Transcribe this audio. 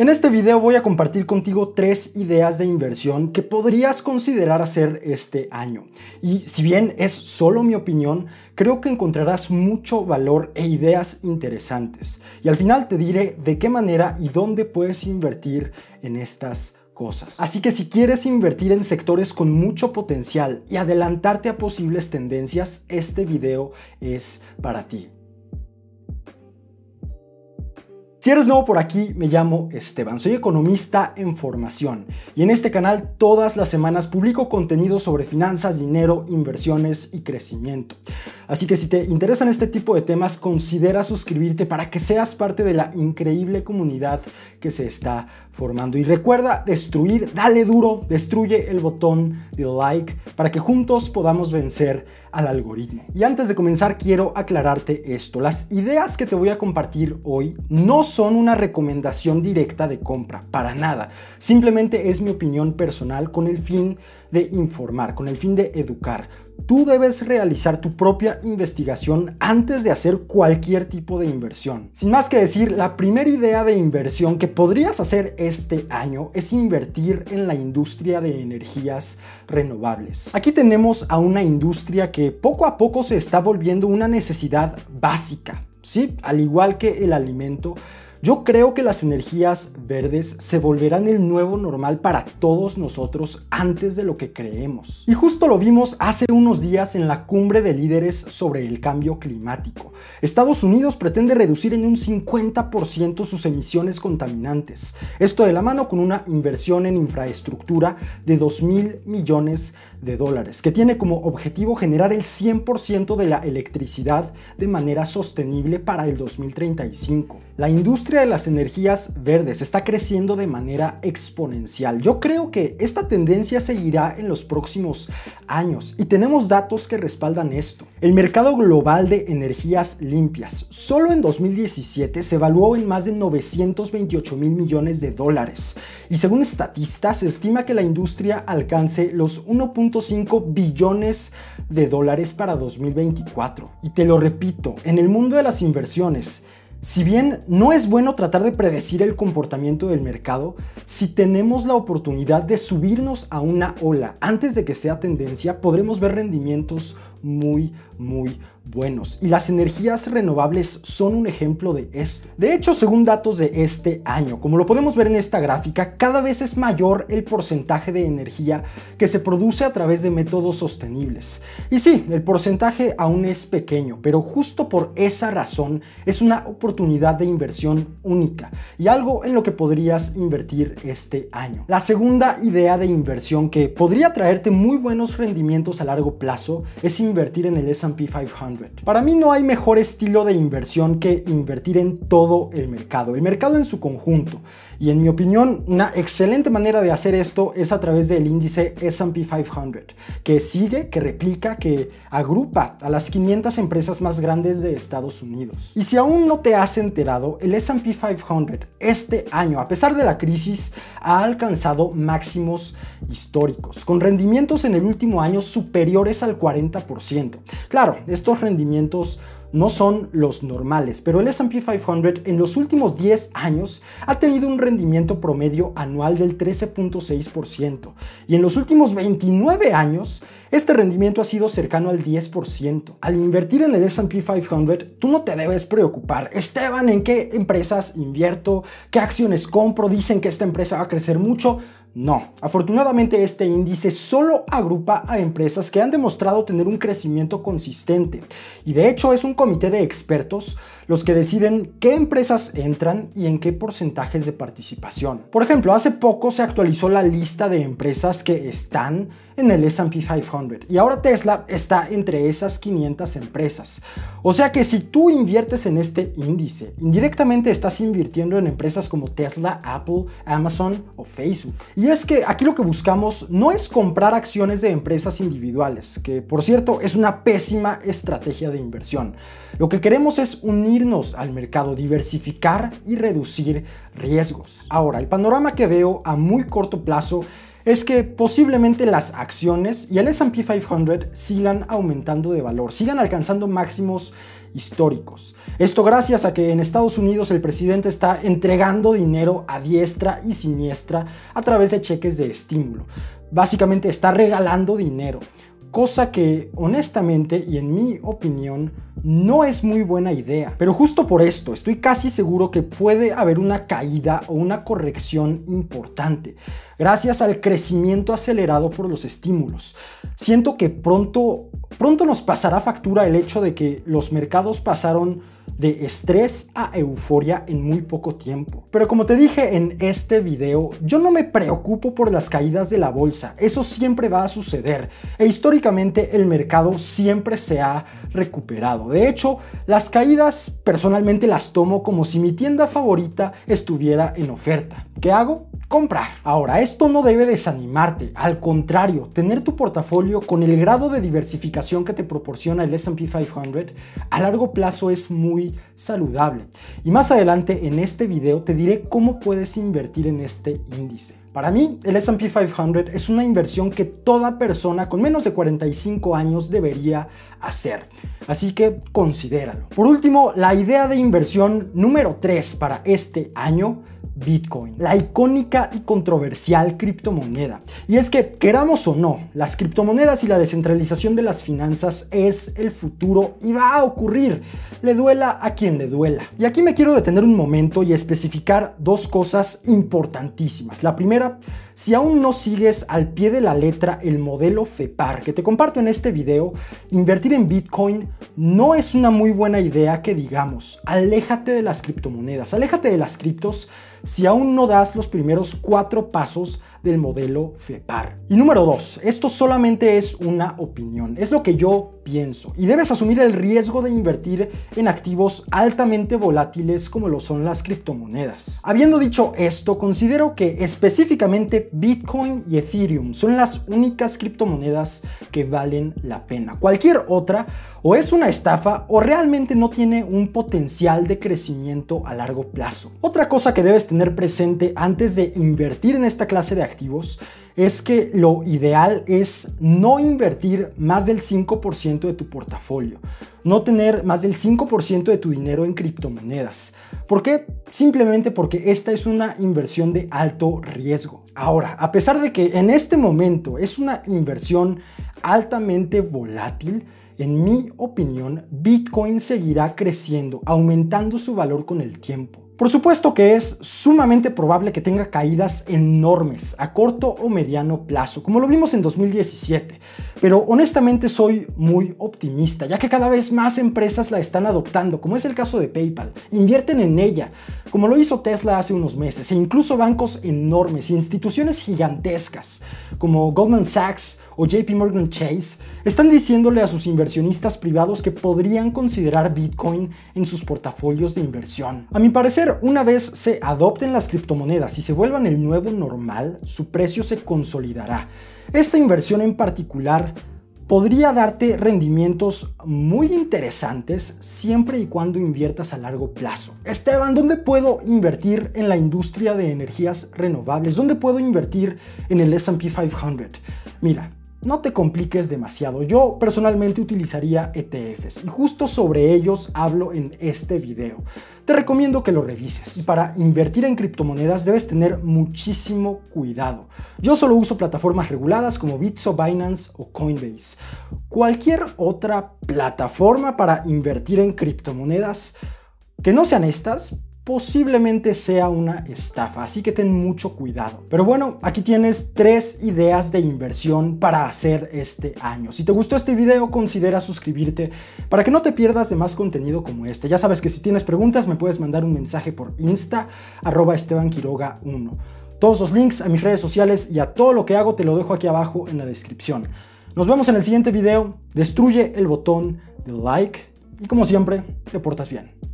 En este video voy a compartir contigo tres ideas de inversión que podrías considerar hacer este año. Y si bien es solo mi opinión, creo que encontrarás mucho valor e ideas interesantes. Y al final te diré de qué manera y dónde puedes invertir en estas Cosas. Así que si quieres invertir en sectores con mucho potencial y adelantarte a posibles tendencias, este video es para ti. Si eres nuevo por aquí, me llamo Esteban, soy economista en formación y en este canal todas las semanas publico contenido sobre finanzas, dinero, inversiones y crecimiento. Así que si te interesan este tipo de temas, considera suscribirte para que seas parte de la increíble comunidad que se está formando. Y recuerda destruir, dale duro, destruye el botón de like para que juntos podamos vencer al algoritmo. Y antes de comenzar quiero aclararte esto. Las ideas que te voy a compartir hoy no son una recomendación directa de compra, para nada. Simplemente es mi opinión personal con el fin de informar, con el fin de educar. Tú debes realizar tu propia investigación antes de hacer cualquier tipo de inversión. Sin más que decir, la primera idea de inversión que podrías hacer este año es invertir en la industria de energías renovables. Aquí tenemos a una industria que poco a poco se está volviendo una necesidad básica, ¿sí? Al igual que el alimento yo creo que las energías verdes se volverán el nuevo normal para todos nosotros antes de lo que creemos. Y justo lo vimos hace unos días en la cumbre de líderes sobre el cambio climático. Estados Unidos pretende reducir en un 50% sus emisiones contaminantes. Esto de la mano con una inversión en infraestructura de 2 mil millones de dólares, que tiene como objetivo generar el 100% de la electricidad de manera sostenible para el 2035. La industria de las energías verdes está creciendo de manera exponencial. Yo creo que esta tendencia seguirá en los próximos años y tenemos datos que respaldan esto. El mercado global de energías limpias solo en 2017 se evaluó en más de 928 mil millones de dólares y según estatistas se estima que la industria alcance los 1.5 billones de dólares para 2024. Y te lo repito, en el mundo de las inversiones, si bien no es bueno tratar de predecir el comportamiento del mercado, si tenemos la oportunidad de subirnos a una ola antes de que sea tendencia, podremos ver rendimientos muy, muy buenos y las energías renovables son un ejemplo de esto. De hecho, según datos de este año, como lo podemos ver en esta gráfica, cada vez es mayor el porcentaje de energía que se produce a través de métodos sostenibles. Y sí, el porcentaje aún es pequeño, pero justo por esa razón es una oportunidad de inversión única y algo en lo que podrías invertir este año. La segunda idea de inversión que podría traerte muy buenos rendimientos a largo plazo es invertir en el S&P 500 para mí no hay mejor estilo de inversión que invertir en todo el mercado, el mercado en su conjunto. Y en mi opinión, una excelente manera de hacer esto es a través del índice SP 500, que sigue, que replica, que agrupa a las 500 empresas más grandes de Estados Unidos. Y si aún no te has enterado, el SP 500 este año, a pesar de la crisis, ha alcanzado máximos históricos, con rendimientos en el último año superiores al 40%. Claro, estos rendimientos no son los normales, pero el SP 500 en los últimos 10 años ha tenido un rendimiento promedio anual del 13.6% y en los últimos 29 años este rendimiento ha sido cercano al 10%. Al invertir en el SP 500, tú no te debes preocupar, Esteban, ¿en qué empresas invierto? ¿Qué acciones compro? Dicen que esta empresa va a crecer mucho. No, afortunadamente este índice solo agrupa a empresas que han demostrado tener un crecimiento consistente y de hecho es un comité de expertos los que deciden qué empresas entran y en qué porcentajes de participación. Por ejemplo, hace poco se actualizó la lista de empresas que están en el S&P 500 y ahora Tesla está entre esas 500 empresas. O sea que si tú inviertes en este índice, indirectamente estás invirtiendo en empresas como Tesla, Apple, Amazon o Facebook. Y es que aquí lo que buscamos no es comprar acciones de empresas individuales, que por cierto es una pésima estrategia de inversión. Lo que queremos es unir al mercado, diversificar y reducir riesgos. Ahora, el panorama que veo a muy corto plazo es que posiblemente las acciones y el SP 500 sigan aumentando de valor, sigan alcanzando máximos históricos. Esto gracias a que en Estados Unidos el presidente está entregando dinero a diestra y siniestra a través de cheques de estímulo. Básicamente está regalando dinero cosa que honestamente y en mi opinión no es muy buena idea. Pero justo por esto, estoy casi seguro que puede haber una caída o una corrección importante, gracias al crecimiento acelerado por los estímulos. Siento que pronto, pronto nos pasará factura el hecho de que los mercados pasaron de estrés a euforia en muy poco tiempo. Pero como te dije en este video, yo no me preocupo por las caídas de la bolsa, eso siempre va a suceder e históricamente el mercado siempre se ha recuperado. De hecho, las caídas personalmente las tomo como si mi tienda favorita estuviera en oferta. ¿Qué hago? Comprar. Ahora, esto no debe desanimarte, al contrario, tener tu portafolio con el grado de diversificación que te proporciona el SP 500 a largo plazo es muy saludable. Y más adelante en este video te diré cómo puedes invertir en este índice. Para mí, el SP 500 es una inversión que toda persona con menos de 45 años debería hacer. Así que considéralo. Por último, la idea de inversión número 3 para este año Bitcoin, la icónica y controversial criptomoneda. Y es que, queramos o no, las criptomonedas y la descentralización de las finanzas es el futuro y va a ocurrir, le duela a quien le duela. Y aquí me quiero detener un momento y especificar dos cosas importantísimas. La primera, si aún no sigues al pie de la letra el modelo FEPAR que te comparto en este video, invertir en Bitcoin no es una muy buena idea que digamos, aléjate de las criptomonedas, aléjate de las criptos si aún no das los primeros cuatro pasos del modelo FEPAR. Y número dos, esto solamente es una opinión, es lo que yo pienso y debes asumir el riesgo de invertir en activos altamente volátiles como lo son las criptomonedas. Habiendo dicho esto, considero que específicamente Bitcoin y Ethereum son las únicas criptomonedas que valen la pena. Cualquier otra o es una estafa o realmente no tiene un potencial de crecimiento a largo plazo. Otra cosa que debes tener presente antes de invertir en esta clase de es que lo ideal es no invertir más del 5% de tu portafolio, no tener más del 5% de tu dinero en criptomonedas. ¿Por qué? Simplemente porque esta es una inversión de alto riesgo. Ahora, a pesar de que en este momento es una inversión altamente volátil, en mi opinión, Bitcoin seguirá creciendo, aumentando su valor con el tiempo. Por supuesto que es sumamente probable que tenga caídas enormes a corto o mediano plazo, como lo vimos en 2017, pero honestamente soy muy optimista, ya que cada vez más empresas la están adoptando, como es el caso de PayPal, invierten en ella, como lo hizo Tesla hace unos meses, e incluso bancos enormes, e instituciones gigantescas, como Goldman Sachs o JP Morgan Chase, están diciéndole a sus inversionistas privados que podrían considerar Bitcoin en sus portafolios de inversión. A mi parecer, una vez se adopten las criptomonedas y se vuelvan el nuevo normal, su precio se consolidará. Esta inversión en particular podría darte rendimientos muy interesantes siempre y cuando inviertas a largo plazo. Esteban, ¿dónde puedo invertir en la industria de energías renovables? ¿Dónde puedo invertir en el SP 500? Mira, no te compliques demasiado. Yo personalmente utilizaría ETFs y justo sobre ellos hablo en este video. Te recomiendo que lo revises. Y para invertir en criptomonedas debes tener muchísimo cuidado. Yo solo uso plataformas reguladas como Bitso, Binance o Coinbase. Cualquier otra plataforma para invertir en criptomonedas que no sean estas, posiblemente sea una estafa, así que ten mucho cuidado. Pero bueno, aquí tienes tres ideas de inversión para hacer este año. Si te gustó este video, considera suscribirte para que no te pierdas de más contenido como este. Ya sabes que si tienes preguntas me puedes mandar un mensaje por Insta, arroba Esteban Quiroga 1. Todos los links a mis redes sociales y a todo lo que hago te lo dejo aquí abajo en la descripción. Nos vemos en el siguiente video, destruye el botón de like y como siempre, te portas bien.